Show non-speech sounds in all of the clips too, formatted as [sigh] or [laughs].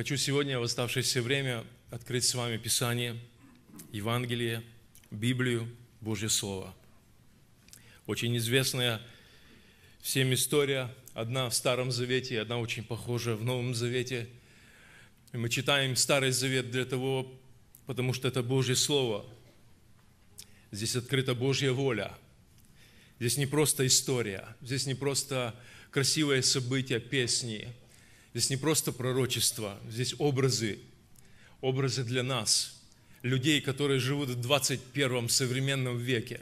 Хочу сегодня в оставшееся время открыть с вами Писание, Евангелие, Библию, Божье Слово. Очень известная всем история, одна в Старом Завете, одна очень похожая в Новом Завете. Мы читаем Старый Завет для того, потому что это Божье Слово. Здесь открыта Божья воля. Здесь не просто история, здесь не просто красивые события, песни – Здесь не просто пророчество, здесь образы, образы для нас, людей, которые живут в 21 современном веке.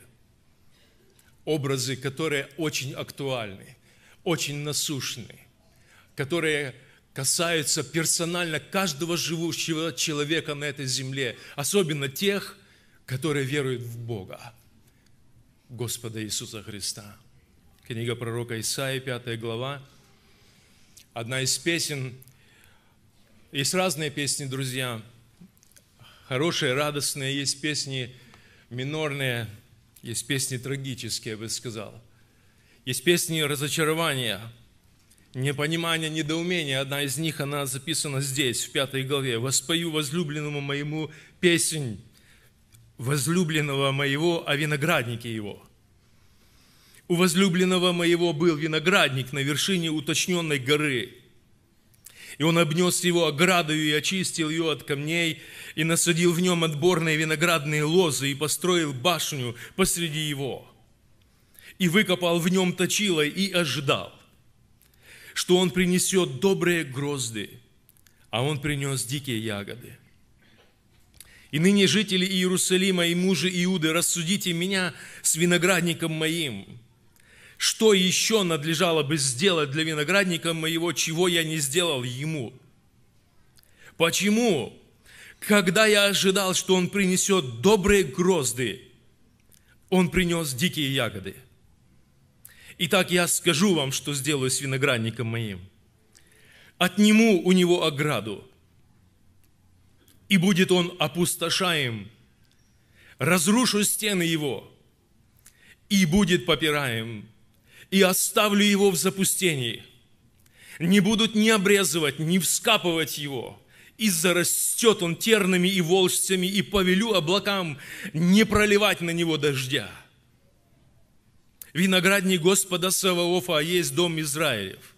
Образы, которые очень актуальны, очень насущны, которые касаются персонально каждого живущего человека на этой земле, особенно тех, которые веруют в Бога, Господа Иисуса Христа. Книга пророка Исаия, 5 глава, одна из песен. Есть разные песни, друзья. Хорошие, радостные, есть песни минорные, есть песни трагические, я бы сказал. Есть песни разочарования, непонимания, недоумения. Одна из них, она записана здесь, в пятой главе. «Воспою возлюбленному моему песень возлюбленного моего о винограднике его». У возлюбленного моего был виноградник на вершине уточненной горы. И он обнес его оградою и очистил ее от камней, и насадил в нем отборные виноградные лозы, и построил башню посреди его. И выкопал в нем точило и ожидал, что он принесет добрые грозды, а он принес дикие ягоды. И ныне жители Иерусалима и мужи Иуды, рассудите меня с виноградником моим – что еще надлежало бы сделать для виноградника моего, чего я не сделал ему? Почему? Когда я ожидал, что он принесет добрые грозды, он принес дикие ягоды. Итак, я скажу вам, что сделаю с виноградником моим. Отниму у него ограду, и будет он опустошаем. Разрушу стены его, и будет попираем и оставлю его в запустении. Не будут ни обрезывать, ни вскапывать его, и зарастет он терными и волчцами, и повелю облакам не проливать на него дождя. Виноградник Господа Саваофа а есть дом Израилев,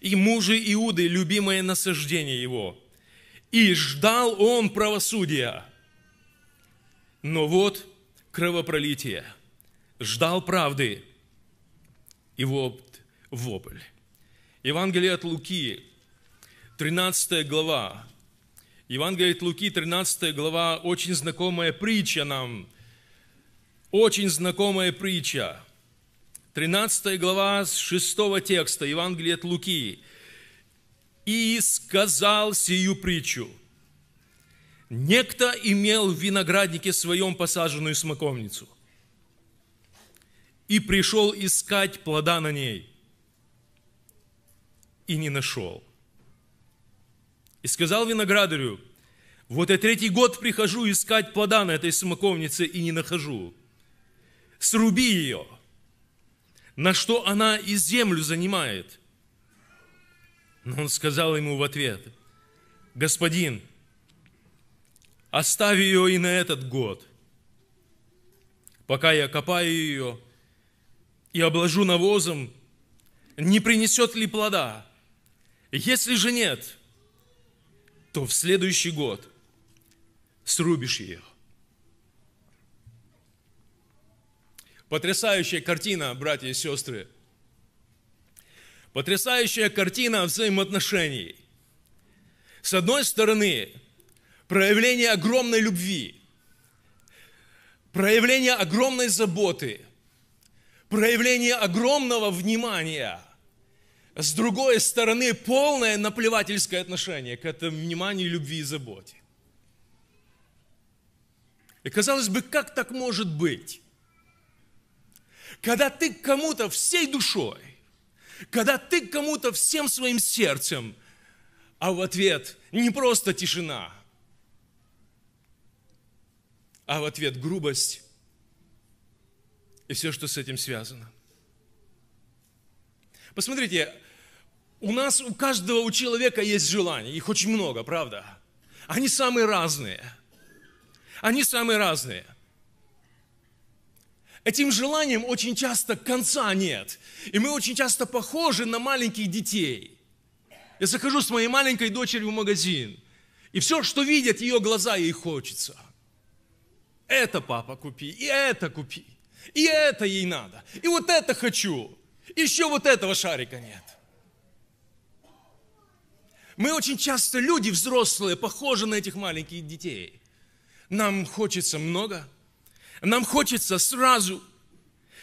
и мужи Иуды – любимое насаждение его. И ждал он правосудия. Но вот кровопролитие. Ждал правды – и вопт, вопль. Евангелие от Луки, 13 глава. Евангелие от Луки, 13 глава, очень знакомая притча нам. Очень знакомая притча. 13 глава с 6 текста Евангелия от Луки. «И сказал сию притчу. Некто имел в винограднике своем посаженную смоковницу – и пришел искать плода на ней, и не нашел. И сказал виноградарю, вот я третий год прихожу искать плода на этой смоковнице и не нахожу. Сруби ее, на что она и землю занимает. Но он сказал ему в ответ, «Господин, оставь ее и на этот год, пока я копаю ее и обложу навозом, не принесет ли плода? Если же нет, то в следующий год срубишь ее. Потрясающая картина, братья и сестры. Потрясающая картина взаимоотношений. С одной стороны, проявление огромной любви, проявление огромной заботы – проявление огромного внимания. С другой стороны, полное наплевательское отношение к этому вниманию, любви и заботе. И казалось бы, как так может быть? Когда ты кому-то всей душой, когда ты кому-то всем своим сердцем, а в ответ не просто тишина, а в ответ грубость, и все, что с этим связано. Посмотрите, у нас, у каждого, у человека есть желания. Их очень много, правда? Они самые разные. Они самые разные. Этим желанием очень часто конца нет. И мы очень часто похожи на маленьких детей. Я захожу с моей маленькой дочерью в магазин. И все, что видят ее глаза, ей хочется. Это, папа, купи. И это купи. И это ей надо. И вот это хочу. Еще вот этого шарика нет. Мы очень часто люди взрослые, похожи на этих маленьких детей. Нам хочется много, нам хочется сразу.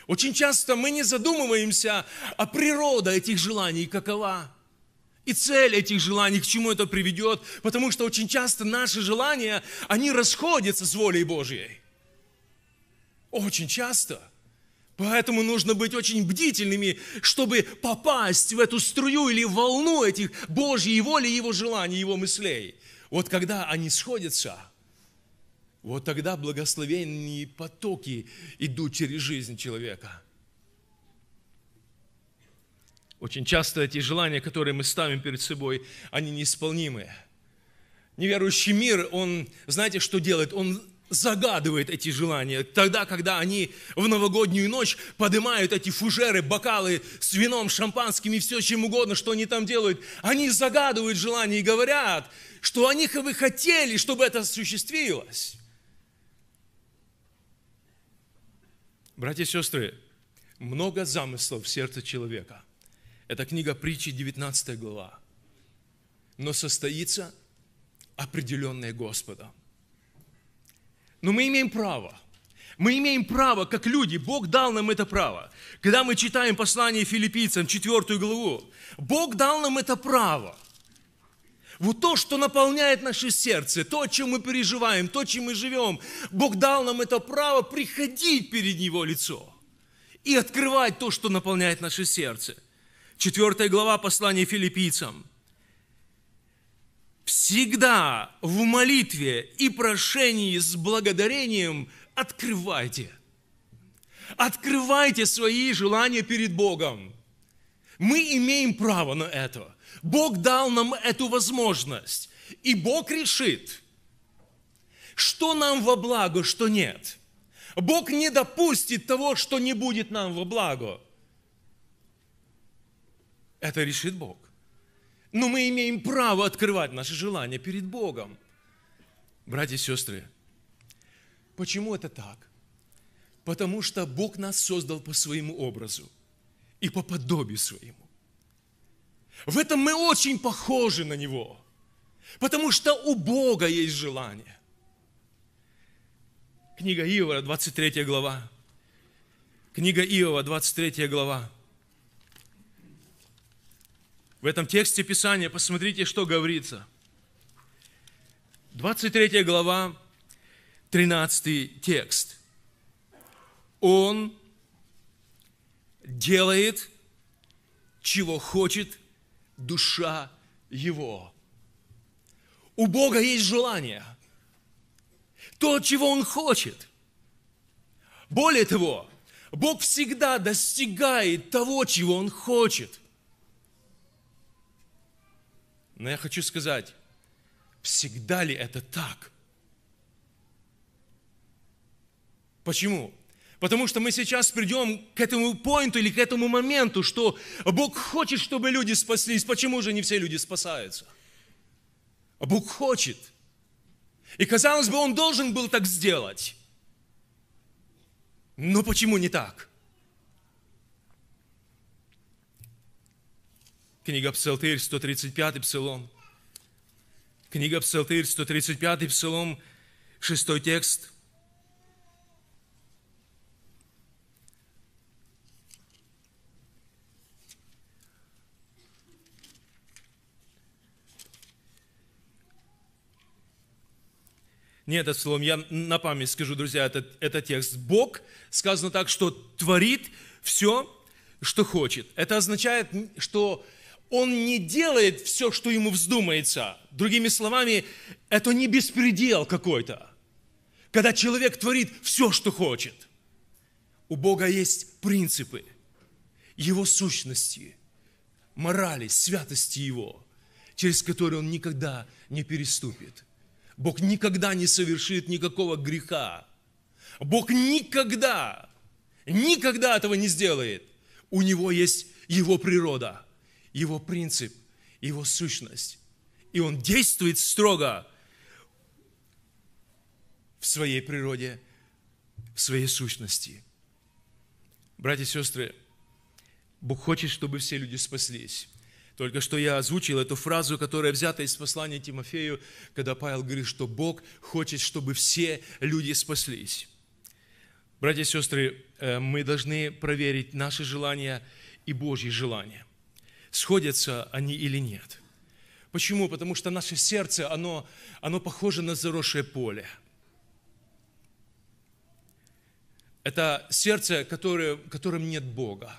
Очень часто мы не задумываемся а природа этих желаний, какова. И цель этих желаний, к чему это приведет, потому что очень часто наши желания, они расходятся с волей Божьей. Очень часто. Поэтому нужно быть очень бдительными, чтобы попасть в эту струю или волну этих Божьей воли, Его желаний, Его мыслей. Вот когда они сходятся, вот тогда благословенные потоки идут через жизнь человека. Очень часто эти желания, которые мы ставим перед собой, они неисполнимы. Неверующий мир, он, знаете, что делает? Он загадывает эти желания. Тогда, когда они в новогоднюю ночь поднимают эти фужеры, бокалы с вином, шампанским и все чем угодно, что они там делают, они загадывают желания и говорят, что они бы хотели, чтобы это осуществилось. Братья и сестры, много замыслов в сердце человека. Это книга притчи, 19 глава. Но состоится определенное Господом. Но мы имеем право. Мы имеем право, как люди, Бог дал нам это право. Когда мы читаем послание филиппийцам, 4 главу, Бог дал нам это право. Вот то, что наполняет наше сердце, то, чем мы переживаем, то, чем мы живем, Бог дал нам это право приходить перед Него лицо и открывать то, что наполняет наше сердце. 4 глава послания филиппийцам – Всегда в молитве и прошении с благодарением открывайте. Открывайте свои желания перед Богом. Мы имеем право на это. Бог дал нам эту возможность. И Бог решит, что нам во благо, что нет. Бог не допустит того, что не будет нам во благо. Это решит Бог. Но мы имеем право открывать наши желания перед Богом. Братья и сестры, почему это так? Потому что Бог нас создал по своему образу и по подобию своему. В этом мы очень похожи на Него, потому что у Бога есть желание. Книга Иова, 23 глава. Книга Иова, 23 глава. В этом тексте Писания посмотрите, что говорится. 23 глава, 13 текст. Он делает, чего хочет душа его. У Бога есть желание. То, чего Он хочет. Более того, Бог всегда достигает того, чего Он хочет – но я хочу сказать, всегда ли это так? Почему? Потому что мы сейчас придем к этому поинту или к этому моменту, что Бог хочет, чтобы люди спаслись. Почему же не все люди спасаются? Бог хочет. И казалось бы, Он должен был так сделать. Но почему не так? Книга Псалтырь, 135 Псалом. Книга Псалтырь, 135 Псалом, 6 текст. Не этот псалом, я на память скажу, друзья, этот, этот текст. Бог, сказано так, что творит все, что хочет. Это означает, что он не делает все, что ему вздумается. Другими словами, это не беспредел какой-то, когда человек творит все, что хочет. У Бога есть принципы, Его сущности, морали, святости Его, через которые Он никогда не переступит. Бог никогда не совершит никакого греха. Бог никогда, никогда этого не сделает. У Него есть Его природа – его принцип, его сущность. И он действует строго в своей природе, в своей сущности. Братья и сестры, Бог хочет, чтобы все люди спаслись. Только что я озвучил эту фразу, которая взята из послания Тимофею, когда Павел говорит, что Бог хочет, чтобы все люди спаслись. Братья и сестры, э, мы должны проверить наши желания и Божьи желания сходятся они или нет. Почему? Потому что наше сердце, оно, оно похоже на заросшее поле. Это сердце, которое, которым нет Бога.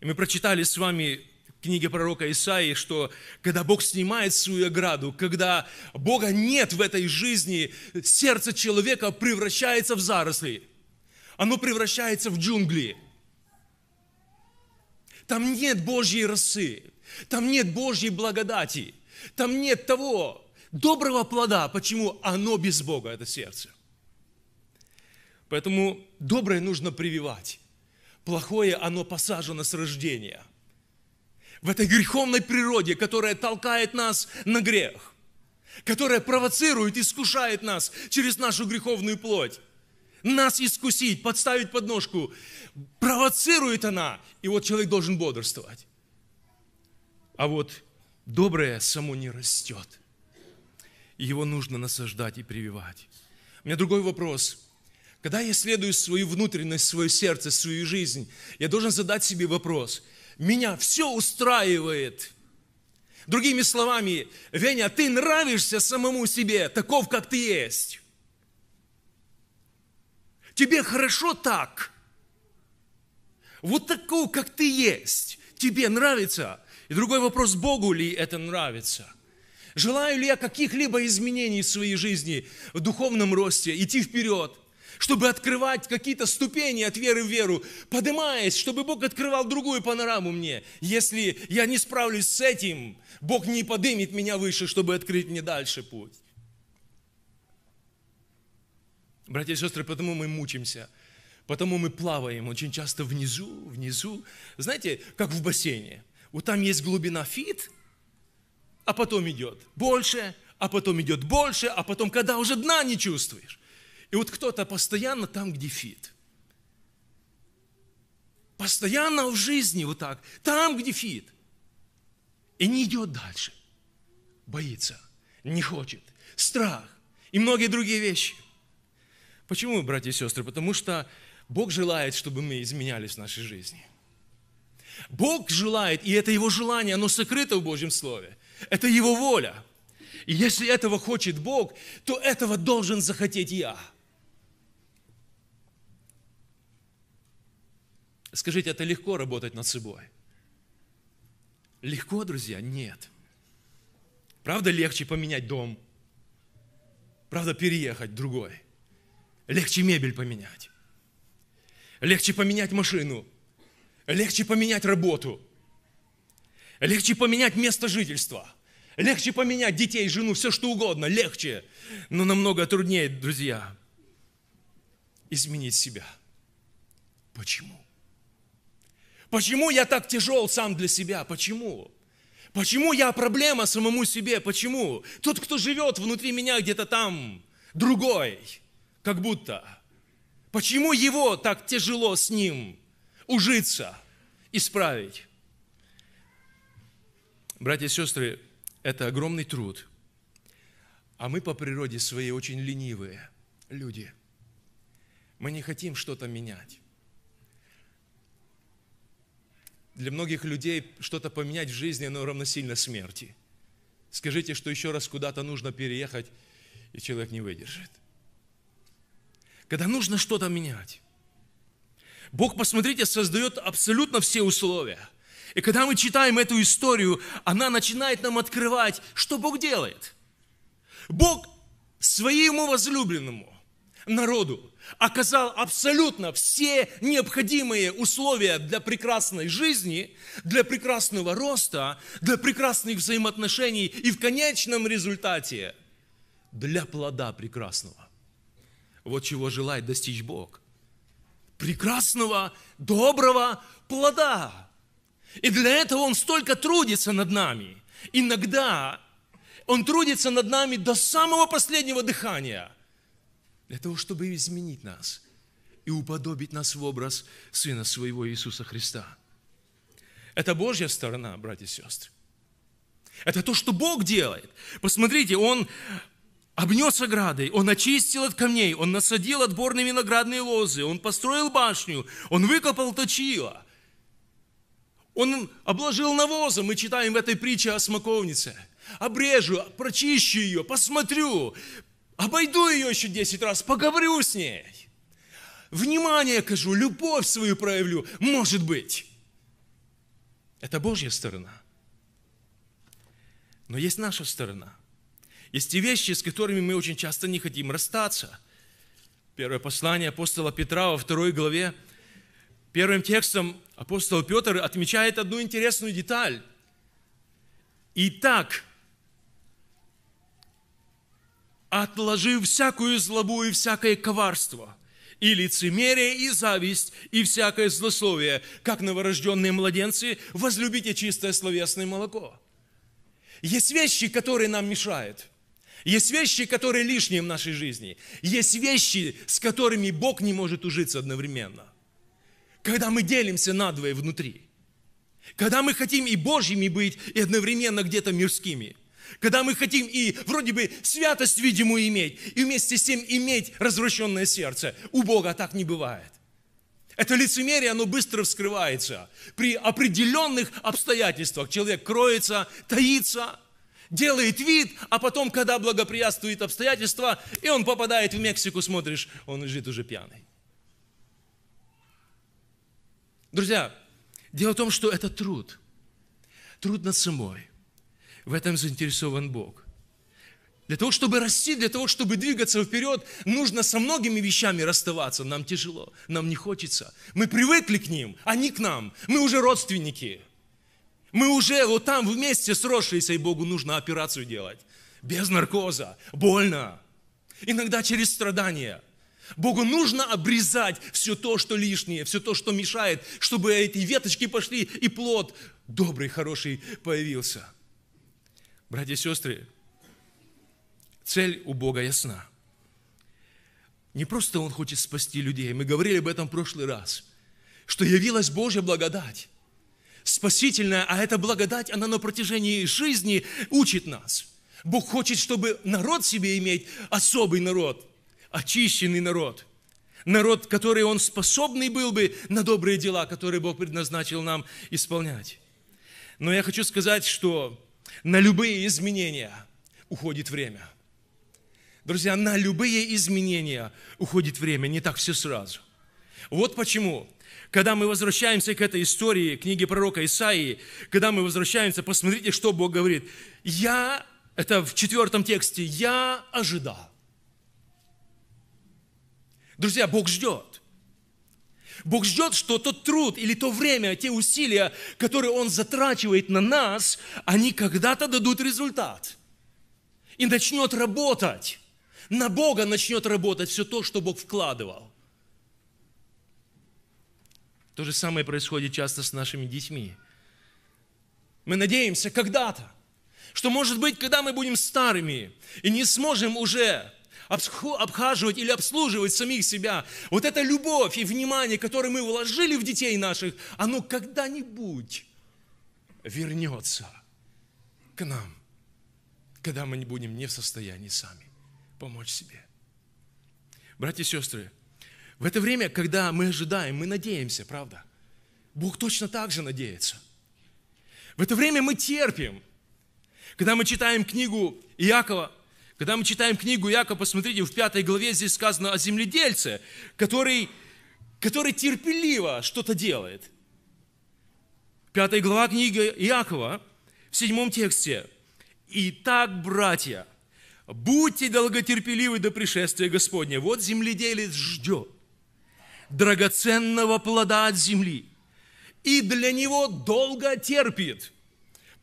И мы прочитали с вами в книге пророка Исаии, что когда Бог снимает свою ограду, когда Бога нет в этой жизни, сердце человека превращается в заросли. Оно превращается в джунгли – там нет Божьей росы, там нет Божьей благодати, там нет того доброго плода, почему оно без Бога, это сердце. Поэтому доброе нужно прививать. Плохое оно посажено с рождения. В этой греховной природе, которая толкает нас на грех, которая провоцирует, искушает нас через нашу греховную плоть нас искусить, подставить подножку. Провоцирует она. И вот человек должен бодрствовать. А вот доброе само не растет. Его нужно насаждать и прививать. У меня другой вопрос. Когда я следую свою внутренность, свое сердце, свою жизнь, я должен задать себе вопрос. Меня все устраивает. Другими словами, Веня, ты нравишься самому себе, таков, как ты есть тебе хорошо так. Вот такого, как ты есть, тебе нравится. И другой вопрос, Богу ли это нравится – Желаю ли я каких-либо изменений в своей жизни, в духовном росте, идти вперед, чтобы открывать какие-то ступени от веры в веру, поднимаясь, чтобы Бог открывал другую панораму мне. Если я не справлюсь с этим, Бог не поднимет меня выше, чтобы открыть мне дальше путь. Братья и сестры, потому мы мучимся, потому мы плаваем очень часто внизу, внизу. Знаете, как в бассейне. Вот там есть глубина фит, а потом идет больше, а потом идет больше, а потом, когда уже дна не чувствуешь. И вот кто-то постоянно там, где фит. Постоянно в жизни вот так, там, где фит. И не идет дальше. Боится, не хочет, страх и многие другие вещи – Почему, братья и сестры? Потому что Бог желает, чтобы мы изменялись в нашей жизни. Бог желает, и это Его желание, оно сокрыто в Божьем Слове. Это Его воля. И если этого хочет Бог, то этого должен захотеть я. Скажите, это легко работать над собой? Легко, друзья? Нет. Правда, легче поменять дом? Правда, переехать в другой? Легче мебель поменять. Легче поменять машину. Легче поменять работу. Легче поменять место жительства. Легче поменять детей, жену, все что угодно. Легче. Но намного труднее, друзья, изменить себя. Почему? Почему я так тяжел сам для себя? Почему? Почему я проблема самому себе? Почему? Тот, кто живет внутри меня где-то там, другой – как будто. Почему его так тяжело с ним ужиться, исправить? Братья и сестры, это огромный труд. А мы по природе своей очень ленивые люди. Мы не хотим что-то менять. Для многих людей что-то поменять в жизни, но равносильно смерти. Скажите, что еще раз куда-то нужно переехать, и человек не выдержит – когда нужно что-то менять. Бог, посмотрите, создает абсолютно все условия. И когда мы читаем эту историю, она начинает нам открывать, что Бог делает. Бог своему возлюбленному народу оказал абсолютно все необходимые условия для прекрасной жизни, для прекрасного роста, для прекрасных взаимоотношений и в конечном результате для плода прекрасного. Вот чего желает достичь Бог. Прекрасного, доброго плода. И для этого Он столько трудится над нами. Иногда Он трудится над нами до самого последнего дыхания. Для того, чтобы изменить нас и уподобить нас в образ Сына Своего Иисуса Христа. Это Божья сторона, братья и сестры. Это то, что Бог делает. Посмотрите, Он обнес оградой, он очистил от камней, он насадил отборные виноградные лозы, он построил башню, он выкопал точила, он обложил навозом, мы читаем в этой притче о смоковнице, обрежу, прочищу ее, посмотрю, обойду ее еще 10 раз, поговорю с ней, внимание кажу, любовь свою проявлю, может быть. Это Божья сторона. Но есть наша сторона – есть те вещи, с которыми мы очень часто не хотим расстаться. Первое послание апостола Петра во второй главе, первым текстом апостол Петр отмечает одну интересную деталь. Итак, отложив всякую злобу и всякое коварство, и лицемерие, и зависть, и всякое злословие, как новорожденные младенцы, возлюбите чистое словесное молоко. Есть вещи, которые нам мешают – есть вещи, которые лишние в нашей жизни. Есть вещи, с которыми Бог не может ужиться одновременно. Когда мы делимся надвое внутри. Когда мы хотим и Божьими быть, и одновременно где-то мирскими. Когда мы хотим и вроде бы святость видимую иметь, и вместе с тем иметь развращенное сердце. У Бога так не бывает. Это лицемерие, оно быстро вскрывается. При определенных обстоятельствах человек кроется, таится – делает вид, а потом, когда благоприятствует обстоятельства, и он попадает в Мексику, смотришь, он лежит уже пьяный. Друзья, дело в том, что это труд. Труд над собой. В этом заинтересован Бог. Для того, чтобы расти, для того, чтобы двигаться вперед, нужно со многими вещами расставаться. Нам тяжело, нам не хочется. Мы привыкли к ним, они а к нам. Мы уже родственники – мы уже вот там вместе сросшиеся, и Богу нужно операцию делать. Без наркоза. Больно. Иногда через страдания. Богу нужно обрезать все то, что лишнее, все то, что мешает, чтобы эти веточки пошли, и плод добрый, хороший появился. Братья и сестры, цель у Бога ясна. Не просто Он хочет спасти людей, мы говорили об этом в прошлый раз, что явилась Божья благодать спасительная, а эта благодать, она на протяжении жизни учит нас. Бог хочет, чтобы народ себе иметь особый народ, очищенный народ, народ, который он способный был бы на добрые дела, которые Бог предназначил нам исполнять. Но я хочу сказать, что на любые изменения уходит время. Друзья, на любые изменения уходит время, не так все сразу. Вот почему когда мы возвращаемся к этой истории книги пророка Исаии, когда мы возвращаемся, посмотрите, что Бог говорит. Я, это в четвертом тексте, я ожидал. Друзья, Бог ждет. Бог ждет, что тот труд или то время, те усилия, которые Он затрачивает на нас, они когда-то дадут результат. И начнет работать. На Бога начнет работать все то, что Бог вкладывал. То же самое происходит часто с нашими детьми. Мы надеемся когда-то, что, может быть, когда мы будем старыми и не сможем уже обхаживать или обслуживать самих себя, вот эта любовь и внимание, которое мы вложили в детей наших, оно когда-нибудь вернется к нам, когда мы не будем не в состоянии сами помочь себе. Братья и сестры, в это время, когда мы ожидаем, мы надеемся, правда? Бог точно так же надеется. В это время мы терпим. Когда мы читаем книгу Иакова, когда мы читаем книгу Иакова, посмотрите, в пятой главе здесь сказано о земледельце, который, который терпеливо что-то делает. Пятая глава книги Иакова, в седьмом тексте. «Итак, братья, будьте долготерпеливы до пришествия Господня». Вот земледелец ждет драгоценного плода от земли, и для него долго терпит,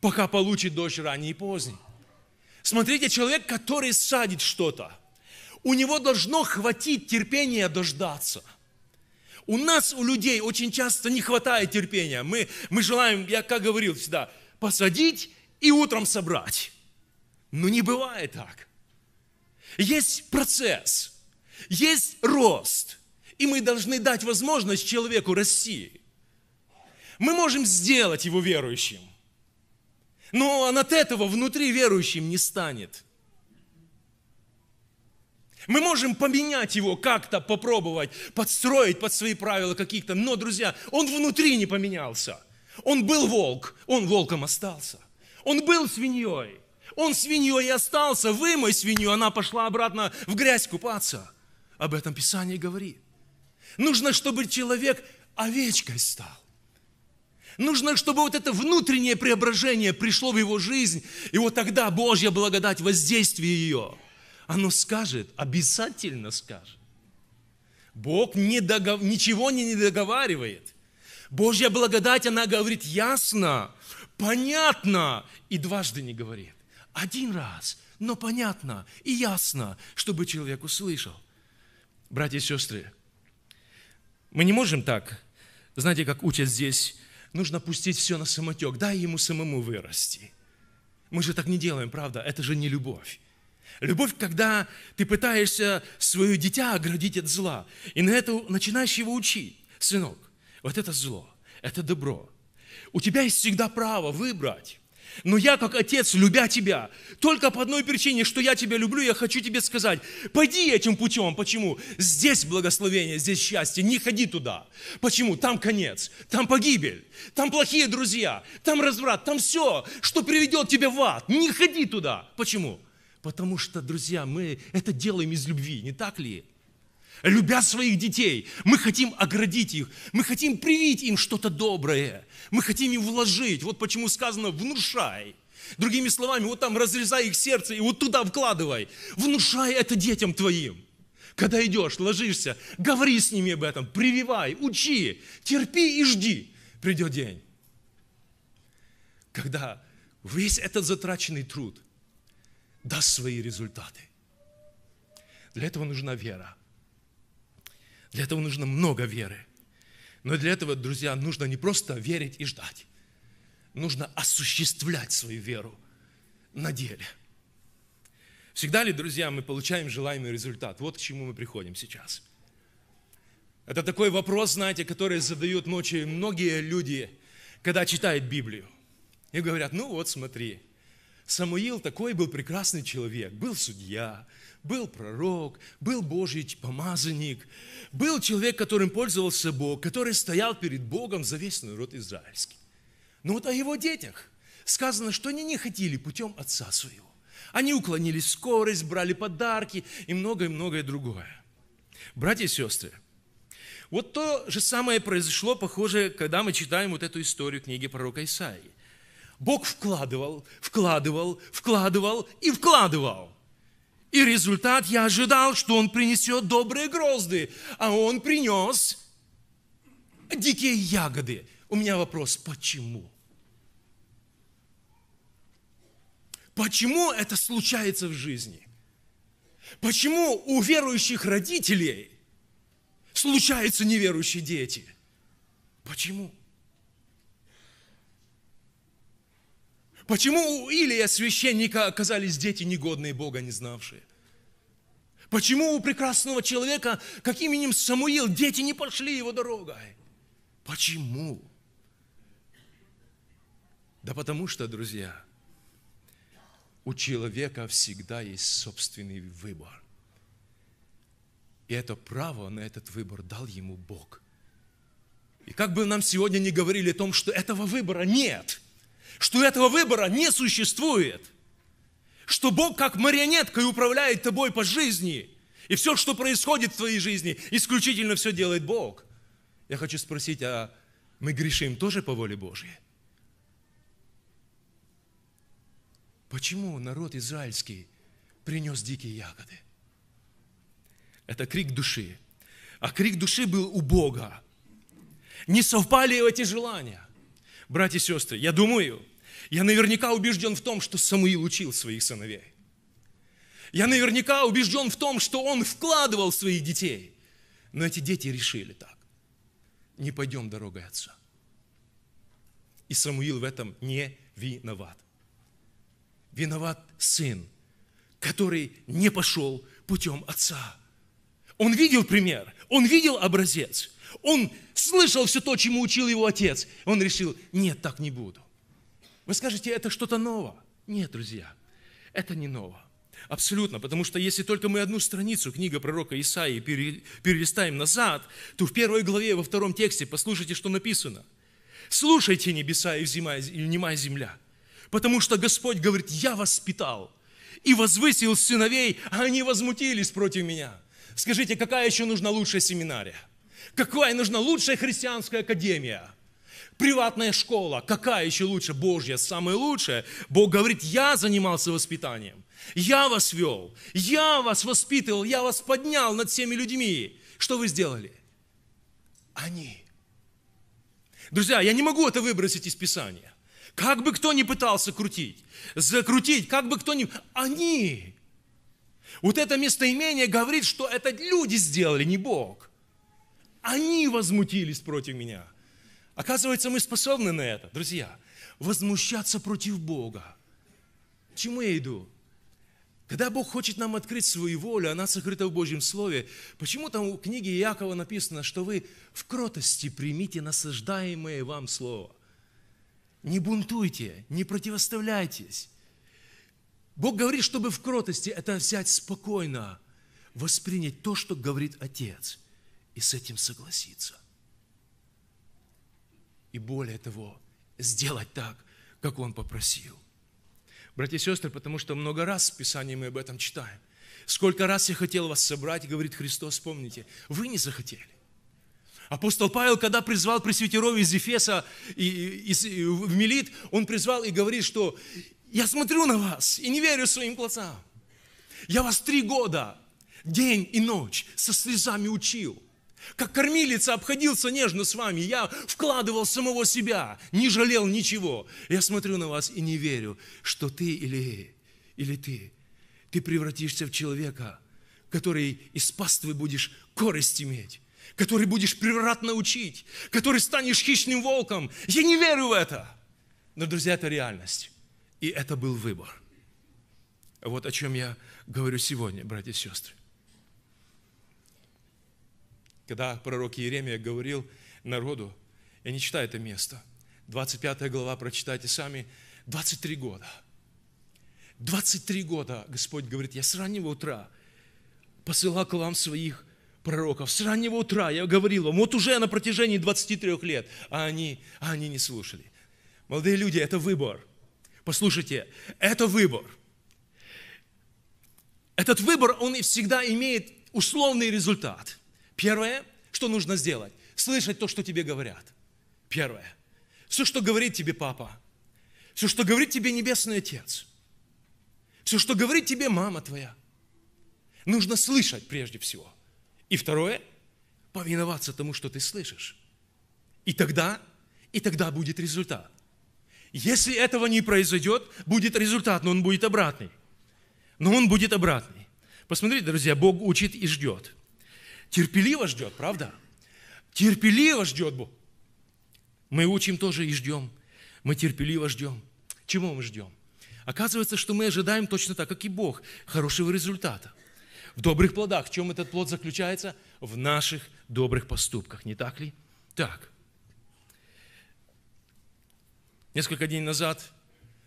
пока получит дождь ранний и поздний. Смотрите, человек, который садит что-то, у него должно хватить терпения дождаться – у нас, у людей, очень часто не хватает терпения. Мы, мы желаем, я как говорил всегда, посадить и утром собрать. Но не бывает так. Есть процесс, есть рост, и мы должны дать возможность человеку России. Мы можем сделать его верующим. Но он от этого внутри верующим не станет. Мы можем поменять его как-то, попробовать, подстроить под свои правила каких-то. Но, друзья, он внутри не поменялся. Он был волк, он волком остался. Он был свиньей, он свиньей и остался. Вы мой свинью, она пошла обратно в грязь купаться. Об этом Писание говорит. Нужно, чтобы человек овечкой стал. Нужно, чтобы вот это внутреннее преображение пришло в его жизнь, и вот тогда Божья благодать, воздействие ее, оно скажет, обязательно скажет. Бог не догов... ничего не договаривает. Божья благодать, она говорит ясно, понятно и дважды не говорит. Один раз, но понятно и ясно, чтобы человек услышал. Братья и сестры, мы не можем так. Знаете, как учат здесь, нужно пустить все на самотек, дай ему самому вырасти. Мы же так не делаем, правда? Это же не любовь. Любовь, когда ты пытаешься свое дитя оградить от зла, и на это начинаешь его учить. Сынок, вот это зло, это добро. У тебя есть всегда право выбрать. Но я, как отец, любя тебя, только по одной причине, что я тебя люблю, я хочу тебе сказать, пойди этим путем. Почему? Здесь благословение, здесь счастье, не ходи туда. Почему? Там конец, там погибель, там плохие друзья, там разврат, там все, что приведет тебя в ад. Не ходи туда. Почему? Потому что, друзья, мы это делаем из любви, не так ли? любя своих детей, мы хотим оградить их, мы хотим привить им что-то доброе, мы хотим им вложить. Вот почему сказано «внушай». Другими словами, вот там разрезай их сердце и вот туда вкладывай. Внушай это детям твоим. Когда идешь, ложишься, говори с ними об этом, прививай, учи, терпи и жди. Придет день. Когда весь этот затраченный труд даст свои результаты. Для этого нужна вера. Для этого нужно много веры. Но для этого, друзья, нужно не просто верить и ждать. Нужно осуществлять свою веру на деле. Всегда ли, друзья, мы получаем желаемый результат? Вот к чему мы приходим сейчас. Это такой вопрос, знаете, который задают ночью многие люди, когда читают Библию. И говорят, ну вот смотри, Самуил такой был прекрасный человек, был судья – был пророк, был Божий помазанник, был человек, которым пользовался Бог, который стоял перед Богом за весь народ израильский. Но вот о его детях сказано, что они не хотели путем отца своего. Они уклонились в скорость, брали подарки и многое-многое другое. Братья и сестры, вот то же самое произошло, похоже, когда мы читаем вот эту историю книги пророка Исаии. Бог вкладывал, вкладывал, вкладывал и вкладывал. И результат я ожидал, что он принесет добрые грозды, а он принес дикие ягоды. У меня вопрос, почему? Почему это случается в жизни? Почему у верующих родителей случаются неверующие дети? Почему? Почему у Илия священника оказались дети негодные, Бога не знавшие? Почему у прекрасного человека, как именем Самуил, дети не пошли его дорогой? Почему? Да потому что, друзья, у человека всегда есть собственный выбор. И это право на этот выбор дал ему Бог. И как бы нам сегодня не говорили о том, что этого выбора нет – что этого выбора не существует, что Бог как марионеткой управляет тобой по жизни, и все, что происходит в твоей жизни, исключительно все делает Бог. Я хочу спросить, а мы грешим тоже по воле Божьей? Почему народ израильский принес дикие ягоды? Это крик души. А крик души был у Бога. Не совпали эти желания. Братья и сестры, я думаю, я наверняка убежден в том, что Самуил учил своих сыновей. Я наверняка убежден в том, что он вкладывал своих детей. Но эти дети решили так. Не пойдем дорогой отца. И Самуил в этом не виноват. Виноват сын, который не пошел путем отца. Он видел пример, он видел образец, он слышал все то, чему учил его отец. Он решил, нет, так не буду. Вы скажете, это что-то ново? Нет, друзья, это не ново. Абсолютно, потому что если только мы одну страницу книга пророка Исаии перелистаем назад, то в первой главе, во втором тексте послушайте, что написано. «Слушайте небеса и, зима, земля, потому что Господь говорит, я воспитал и возвысил сыновей, а они возмутились против меня». Скажите, какая еще нужна лучшая семинария? Какая нужна лучшая христианская академия? Приватная школа, какая еще лучше? Божья, самая лучшая. Бог говорит, я занимался воспитанием, я вас вел, я вас воспитывал, я вас поднял над всеми людьми. Что вы сделали? Они. Друзья, я не могу это выбросить из Писания. Как бы кто ни пытался крутить, закрутить, как бы кто ни... Они! Вот это местоимение говорит, что это люди сделали, не Бог. Они возмутились против меня. Оказывается, мы способны на это, друзья. Возмущаться против Бога. К чему я иду? Когда Бог хочет нам открыть свою волю, она сокрыта в Божьем Слове, почему там в книге Иакова написано, что вы в кротости примите насаждаемое вам Слово? Не бунтуйте, не противоставляйтесь. Бог говорит, чтобы в кротости это взять спокойно, воспринять то, что говорит Отец – и с этим согласиться. И более того, сделать так, как он попросил. Братья и сестры, потому что много раз в Писании мы об этом читаем. Сколько раз я хотел вас собрать, говорит Христос, помните, вы не захотели. Апостол Павел, когда призвал пресвитеров из Ефеса и, и, и, в Милит, он призвал и говорит, что «Я смотрю на вас и не верю своим глазам. Я вас три года, день и ночь, со слезами учил. Как кормилица обходился нежно с вами. Я вкладывал самого себя, не жалел ничего. Я смотрю на вас и не верю, что ты или, или ты, ты превратишься в человека, который из паствы будешь корость иметь, который будешь превратно учить, который станешь хищным волком. Я не верю в это. Но, друзья, это реальность. И это был выбор. Вот о чем я говорю сегодня, братья и сестры когда пророк Иеремия говорил народу, я не читаю это место, 25 глава, прочитайте сами, 23 года. 23 года Господь говорит, я с раннего утра посылал к вам своих пророков. С раннего утра я говорил вам, вот уже на протяжении 23 лет, а они, а они не слушали. Молодые люди, это выбор. Послушайте, это выбор. Этот выбор, он и всегда имеет условный результат. Первое, что нужно сделать, слышать то, что тебе говорят. Первое. Все, что говорит тебе папа, все, что говорит тебе Небесный Отец, все, что говорит тебе мама твоя, нужно слышать прежде всего. И второе, повиноваться тому, что ты слышишь. И тогда, и тогда будет результат. Если этого не произойдет, будет результат, но он будет обратный. Но он будет обратный. Посмотрите, друзья, Бог учит и ждет. Терпеливо ждет, правда? Терпеливо ждет Бог. Мы учим тоже и ждем. Мы терпеливо ждем. Чему мы ждем? Оказывается, что мы ожидаем точно так, как и Бог, хорошего результата. В добрых плодах. В чем этот плод заключается? В наших добрых поступках, не так ли? Так. Несколько дней назад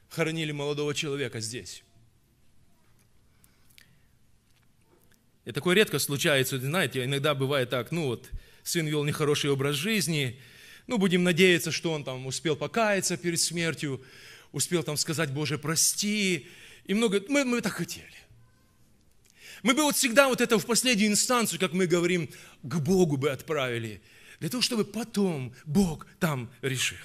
хоронили молодого человека здесь. И такое редко случается, знаете, иногда бывает так, ну вот, сын вел нехороший образ жизни, ну, будем надеяться, что он там успел покаяться перед смертью, успел там сказать, Боже, прости, и много, мы, мы так хотели. Мы бы вот всегда вот это в последнюю инстанцию, как мы говорим, к Богу бы отправили, для того, чтобы потом Бог там решил.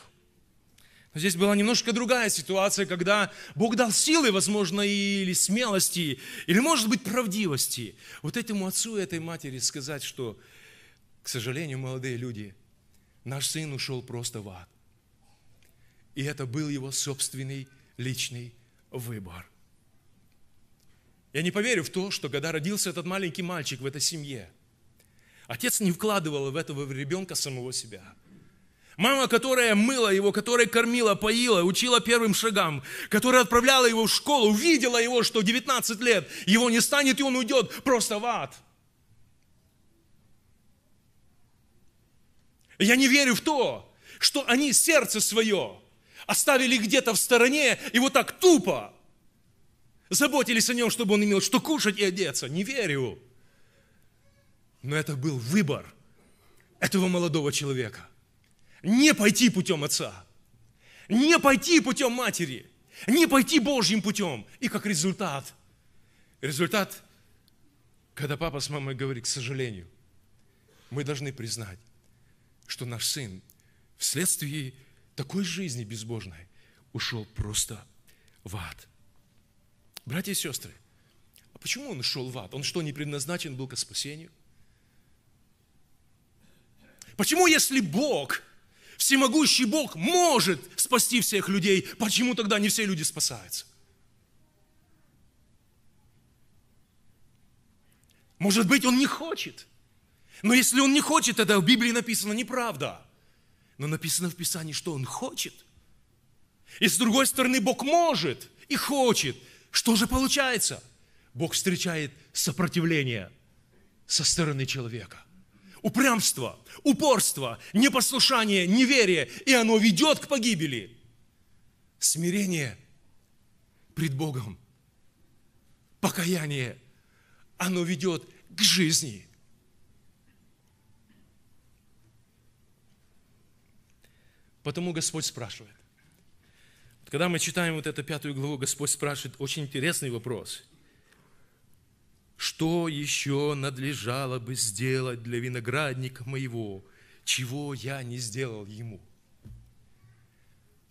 Здесь была немножко другая ситуация, когда Бог дал силы, возможно, или смелости, или, может быть, правдивости. Вот этому отцу и этой матери сказать, что, к сожалению, молодые люди, наш сын ушел просто в ад. И это был его собственный личный выбор. Я не поверю в то, что когда родился этот маленький мальчик в этой семье, отец не вкладывал в этого ребенка самого себя – Мама, которая мыла его, которая кормила, поила, учила первым шагам, которая отправляла его в школу, увидела его, что 19 лет, его не станет, и он уйдет просто в ад. Я не верю в то, что они сердце свое оставили где-то в стороне и вот так тупо заботились о нем, чтобы он имел что кушать и одеться. Не верю. Но это был выбор этого молодого человека – не пойти путем отца, не пойти путем матери, не пойти Божьим путем. И как результат, результат, когда папа с мамой говорит, к сожалению, мы должны признать, что наш сын вследствие такой жизни безбожной ушел просто в ад. Братья и сестры, а почему он ушел в ад? Он что, не предназначен был к спасению? Почему, если Бог Всемогущий Бог может спасти всех людей. Почему тогда не все люди спасаются? Может быть, он не хочет. Но если он не хочет, это в Библии написано неправда. Но написано в Писании, что он хочет. И с другой стороны, Бог может и хочет. Что же получается? Бог встречает сопротивление со стороны человека – упрямство, упорство, непослушание, неверие, и оно ведет к погибели. Смирение пред Богом, покаяние, оно ведет к жизни. Потому Господь спрашивает. Когда мы читаем вот эту пятую главу, Господь спрашивает очень интересный вопрос – что еще надлежало бы сделать для виноградника моего, чего я не сделал ему?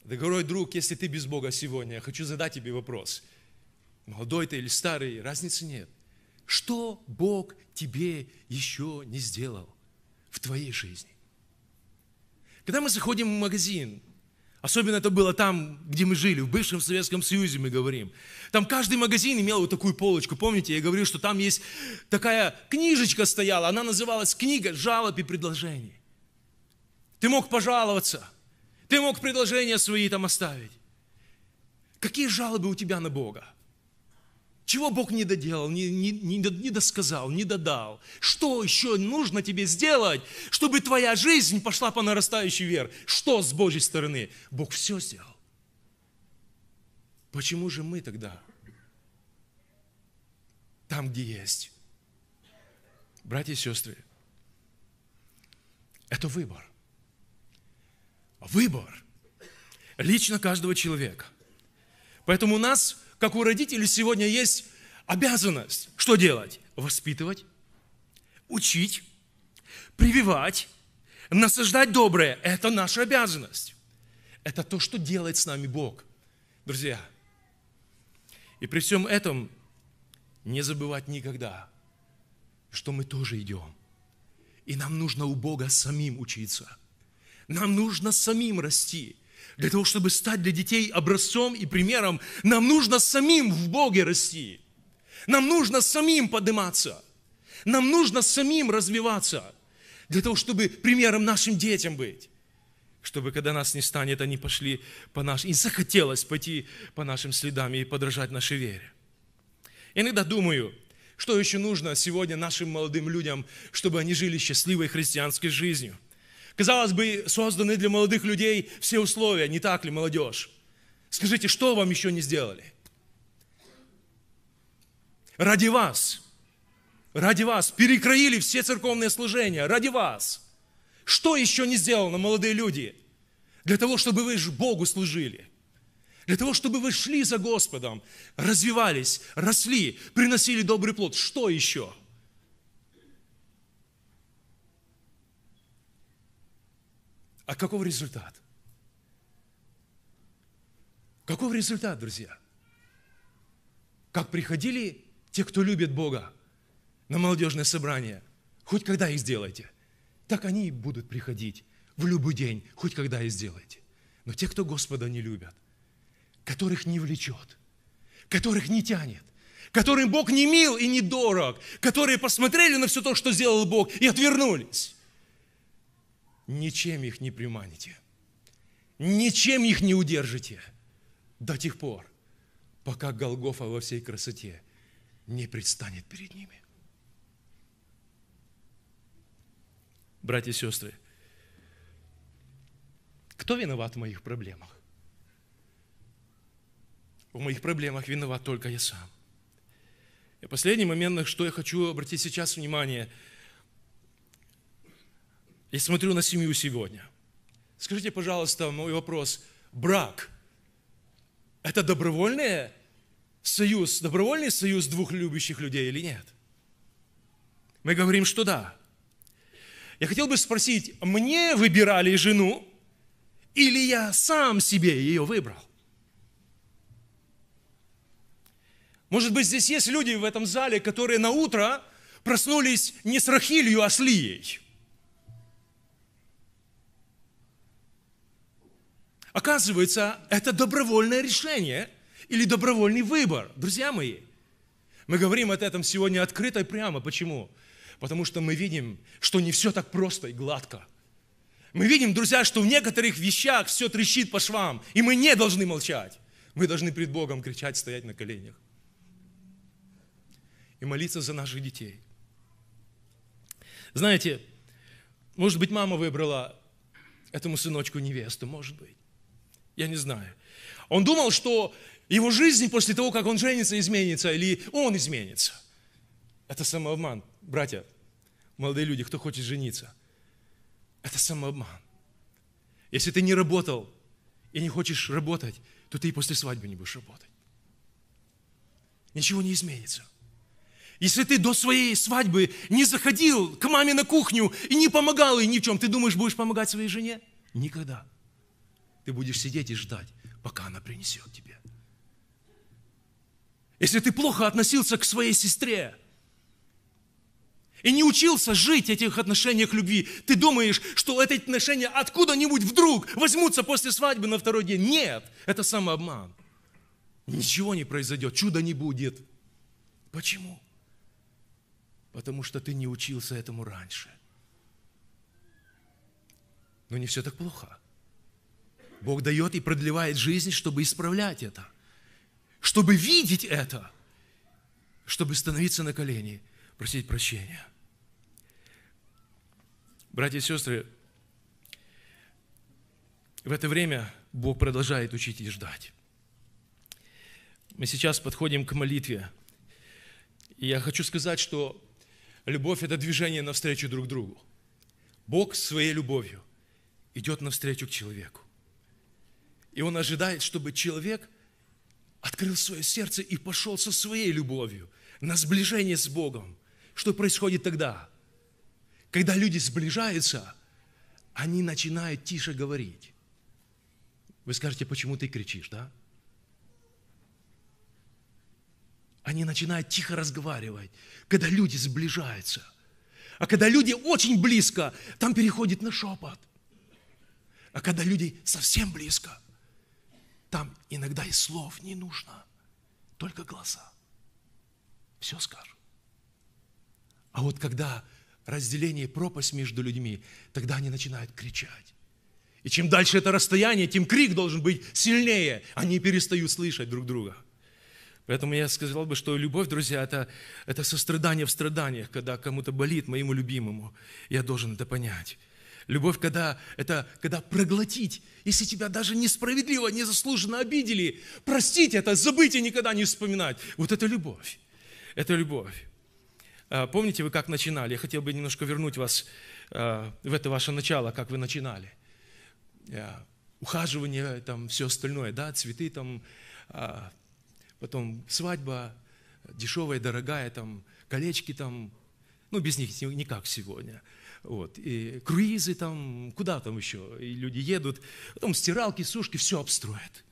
Дорогой друг, если ты без Бога сегодня, я хочу задать тебе вопрос. Молодой ты или старый, разницы нет. Что Бог тебе еще не сделал в твоей жизни? Когда мы заходим в магазин, Особенно это было там, где мы жили, в бывшем Советском Союзе мы говорим. Там каждый магазин имел вот такую полочку. Помните, я говорю, что там есть такая книжечка стояла, она называлась «Книга жалоб и предложений». Ты мог пожаловаться, ты мог предложения свои там оставить. Какие жалобы у тебя на Бога? Чего Бог не доделал, не, не, не, не досказал, не додал? Что еще нужно тебе сделать, чтобы твоя жизнь пошла по нарастающей вере? Что с Божьей стороны? Бог все сделал. Почему же мы тогда там, где есть? Братья и сестры, это выбор. Выбор лично каждого человека. Поэтому у нас как у родителей сегодня есть обязанность. Что делать? Воспитывать, учить, прививать, насаждать доброе. Это наша обязанность. Это то, что делает с нами Бог, друзья. И при всем этом не забывать никогда, что мы тоже идем. И нам нужно у Бога самим учиться. Нам нужно самим расти. Для того, чтобы стать для детей образцом и примером, нам нужно самим в Боге расти. Нам нужно самим подниматься. Нам нужно самим развиваться. Для того, чтобы примером нашим детям быть. Чтобы, когда нас не станет, они пошли по нашим... И захотелось пойти по нашим следам и подражать нашей вере. Я иногда думаю, что еще нужно сегодня нашим молодым людям, чтобы они жили счастливой христианской жизнью. Казалось бы, созданы для молодых людей все условия, не так ли, молодежь? Скажите, что вам еще не сделали? Ради вас, ради вас, перекроили все церковные служения, ради вас. Что еще не сделано, молодые люди, для того, чтобы вы Богу служили? Для того, чтобы вы шли за Господом, развивались, росли, приносили добрый плод. Что еще? – А каков результат? Каков результат, друзья? Как приходили те, кто любит Бога, на молодежное собрание, хоть когда и сделайте, так они и будут приходить в любой день, хоть когда и сделайте. Но те, кто Господа не любят, которых не влечет, которых не тянет, которым Бог не мил и не дорог, которые посмотрели на все то, что сделал Бог, и отвернулись. Ничем их не приманите. Ничем их не удержите до тех пор, пока Голгофа во всей красоте не предстанет перед ними. Братья и сестры, кто виноват в моих проблемах? В моих проблемах виноват только я сам. И последний момент, на что я хочу обратить сейчас внимание – я смотрю на семью сегодня. Скажите, пожалуйста, мой вопрос. Брак – это добровольный союз, добровольный союз двух любящих людей или нет? Мы говорим, что да. Я хотел бы спросить, мне выбирали жену или я сам себе ее выбрал? Может быть, здесь есть люди в этом зале, которые на утро проснулись не с Рахилью, а с Лией – Оказывается, это добровольное решение или добровольный выбор, друзья мои. Мы говорим об этом сегодня открыто и прямо. Почему? Потому что мы видим, что не все так просто и гладко. Мы видим, друзья, что в некоторых вещах все трещит по швам, и мы не должны молчать. Мы должны пред Богом кричать, стоять на коленях и молиться за наших детей. Знаете, может быть, мама выбрала этому сыночку невесту, может быть. Я не знаю. Он думал, что его жизнь после того, как он женится, изменится, или он изменится. Это самообман, братья, молодые люди, кто хочет жениться. Это самообман. Если ты не работал и не хочешь работать, то ты и после свадьбы не будешь работать. Ничего не изменится. Если ты до своей свадьбы не заходил к маме на кухню и не помогал ей ни в чем, ты думаешь, будешь помогать своей жене? Никогда. Ты будешь сидеть и ждать, пока она принесет тебе. Если ты плохо относился к своей сестре и не учился жить этих отношениях любви, ты думаешь, что эти отношения откуда-нибудь вдруг возьмутся после свадьбы на второй день. Нет, это самообман. Ничего не произойдет, чуда не будет. Почему? Потому что ты не учился этому раньше. Но не все так плохо. Бог дает и продлевает жизнь, чтобы исправлять это, чтобы видеть это, чтобы становиться на колени, просить прощения. Братья и сестры, в это время Бог продолжает учить и ждать. Мы сейчас подходим к молитве. И я хочу сказать, что любовь – это движение навстречу друг другу. Бог своей любовью идет навстречу к человеку. И он ожидает, чтобы человек открыл свое сердце и пошел со своей любовью на сближение с Богом. Что происходит тогда? Когда люди сближаются, они начинают тише говорить. Вы скажете, почему ты кричишь, да? Они начинают тихо разговаривать, когда люди сближаются. А когда люди очень близко, там переходит на шепот. А когда люди совсем близко – там иногда и слов не нужно, только глаза. Все скажут. А вот когда разделение пропасть между людьми, тогда они начинают кричать. И чем дальше это расстояние, тем крик должен быть сильнее. Они перестают слышать друг друга. Поэтому я сказал бы, что любовь, друзья, это, это сострадание в страданиях, когда кому-то болит, моему любимому. Я должен это понять. Любовь, когда это, когда проглотить, если тебя даже несправедливо, незаслуженно обидели, простить это, забыть и никогда не вспоминать. Вот это любовь. Это любовь. А, помните, вы как начинали? Я хотел бы немножко вернуть вас а, в это ваше начало, как вы начинали. А, ухаживание, там, все остальное, да, цветы, там, потом свадьба, дешевая, дорогая, там, колечки, там, ну, без них никак сегодня – вот. И круизы там, куда там еще? И люди едут, потом стиралки, сушки, все обстроят.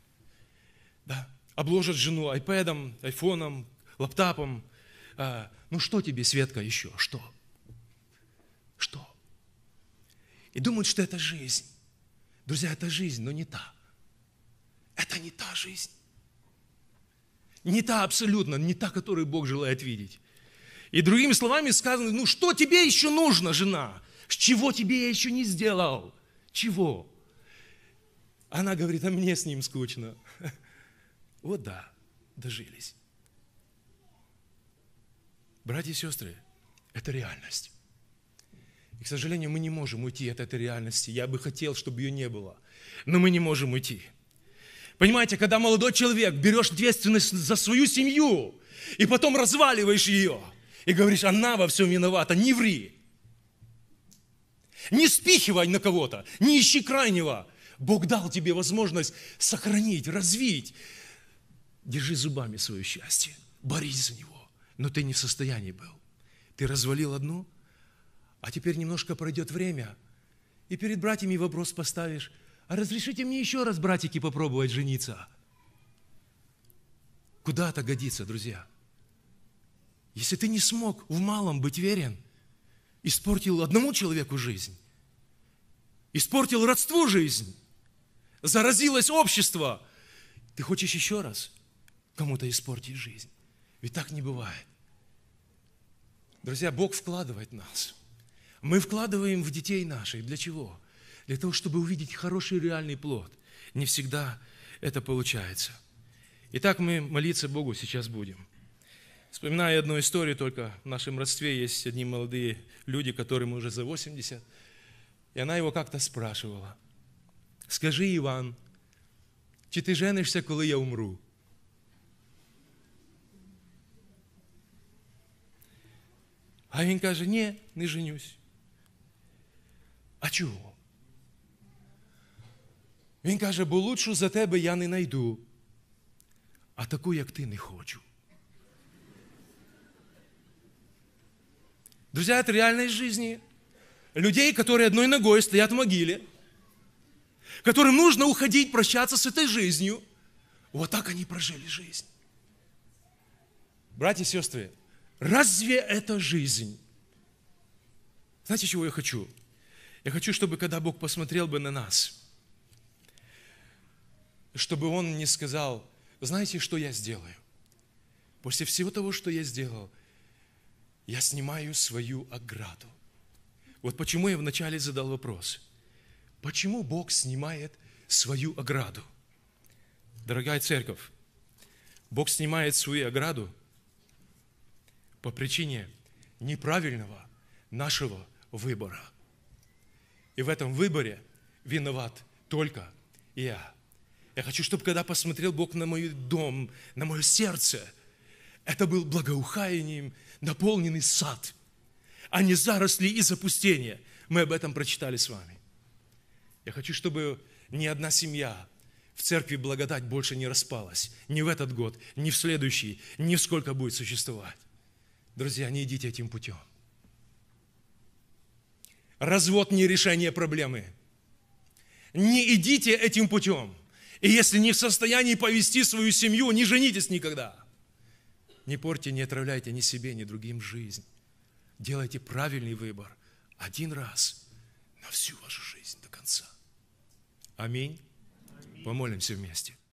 Да. Обложат жену айпэдом, айфоном, лаптапом. А, ну что тебе, Светка, еще? Что? Что? И думают, что это жизнь. Друзья, это жизнь, но не та. Это не та жизнь. Не та абсолютно, не та, которую Бог желает видеть. И другими словами сказано, ну что тебе еще нужно, жена? Чего тебе я еще не сделал? Чего? Она говорит, а мне с ним скучно. [laughs] Вот да, дожились. Братья и сестры, это реальность. И, к сожалению, мы не можем уйти от этой реальности. Я бы хотел, чтобы ее не было. Но мы не можем уйти. Понимаете, когда молодой человек берешь ответственность за свою семью, и потом разваливаешь ее, и говоришь, она во всем виновата, не ври. Не спихивай на кого-то, не ищи крайнего. Бог дал тебе возможность сохранить, развить. Держи зубами свое счастье, борись за него. Но ты не в состоянии был. Ты развалил одну, а теперь немножко пройдет время, и перед братьями вопрос поставишь, а разрешите мне еще раз, братики, попробовать жениться? Куда это годится, друзья? Если ты не смог в малом быть верен, Испортил одному человеку жизнь. Испортил родству жизнь. Заразилось общество. Ты хочешь еще раз кому-то испортить жизнь? Ведь так не бывает. Друзья, Бог вкладывает нас. Мы вкладываем в детей наших. Для чего? Для того, чтобы увидеть хороший реальный плод. Не всегда это получается. Итак, мы молиться Богу сейчас будем. Вспоминаю одну историю, только в нашем родстве есть одни молодые люди, которым уже за 80, и она его как-то спрашивала, скажи, Іван, чи ти женишся, коли я умру? А він каже, ні, не женюсь. А чого? Він каже, бо лучшу за тебе я не найду, а таку, як ти, не хочу. Друзья, это реально из жизни. Людей, которые одной ногой стоят в могиле, которым нужно уходить, прощаться с этой жизнью. Вот так они прожили жизнь. Братья и сестры, разве это жизнь? Знаете, чего я хочу? Я хочу, чтобы когда Бог посмотрел бы на нас, чтобы Он не сказал, знаете, что я сделаю? После всего того, что я сделал – я снимаю свою ограду. Вот почему я вначале задал вопрос. Почему Бог снимает свою ограду? Дорогая церковь, Бог снимает свою ограду по причине неправильного нашего выбора. И в этом выборе виноват только я. Я хочу, чтобы когда посмотрел Бог на мой дом, на мое сердце, это был благоуханием наполненный сад, а не заросли и запустение. Мы об этом прочитали с вами. Я хочу, чтобы ни одна семья в церкви благодать больше не распалась. Ни в этот год, ни в следующий, ни в сколько будет существовать. Друзья, не идите этим путем. Развод не решение проблемы. Не идите этим путем. И если не в состоянии повести свою семью, не женитесь никогда – не порьте, не отравляйте ни себе, ни другим жизнь. Делайте правильный выбор один раз на всю вашу жизнь до конца. Аминь. Аминь. Помолимся вместе.